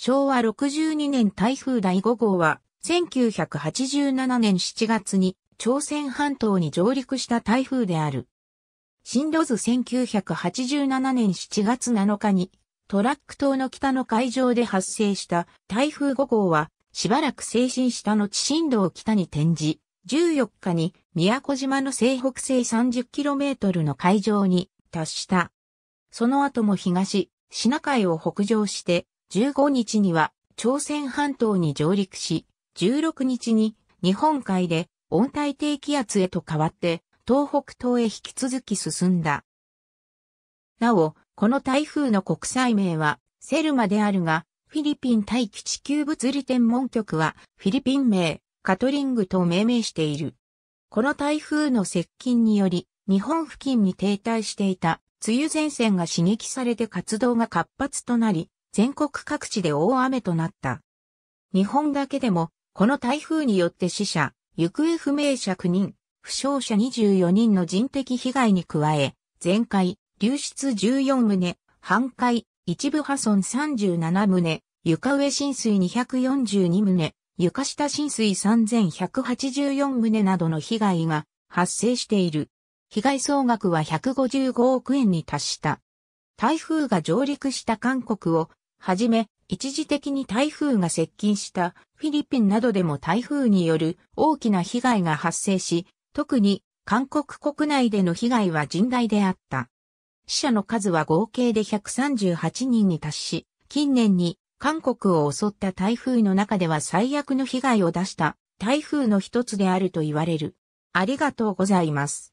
昭和62年台風第5号は、1987年7月に朝鮮半島に上陸した台風である。進路図1987年7月7日に、トラック島の北の海上で発生した台風5号は、しばらく精進した後進路を北に転じ、14日に宮古島の西北西 30km の海上に達した。その後も東、シナ海を北上して15日には朝鮮半島に上陸し、16日に日本海で温帯低気圧へと変わって東北東へ引き続き進んだ。なお、この台風の国際名はセルマであるが、フィリピン大気地球物理天文局はフィリピン名、カトリングと命名している。この台風の接近により、日本付近に停滞していた梅雨前線が刺激されて活動が活発となり、全国各地で大雨となった。日本だけでも、この台風によって死者、行方不明者9人、負傷者24人の人的被害に加え、全壊、流出14棟、半壊、一部破損37棟、床上浸水242棟、床下浸水3184棟などの被害が発生している。被害総額は155億円に達した。台風が上陸した韓国をはじめ、一時的に台風が接近したフィリピンなどでも台風による大きな被害が発生し、特に韓国国内での被害は甚大であった。死者の数は合計で138人に達し、近年に韓国を襲った台風の中では最悪の被害を出した台風の一つであると言われる。ありがとうございます。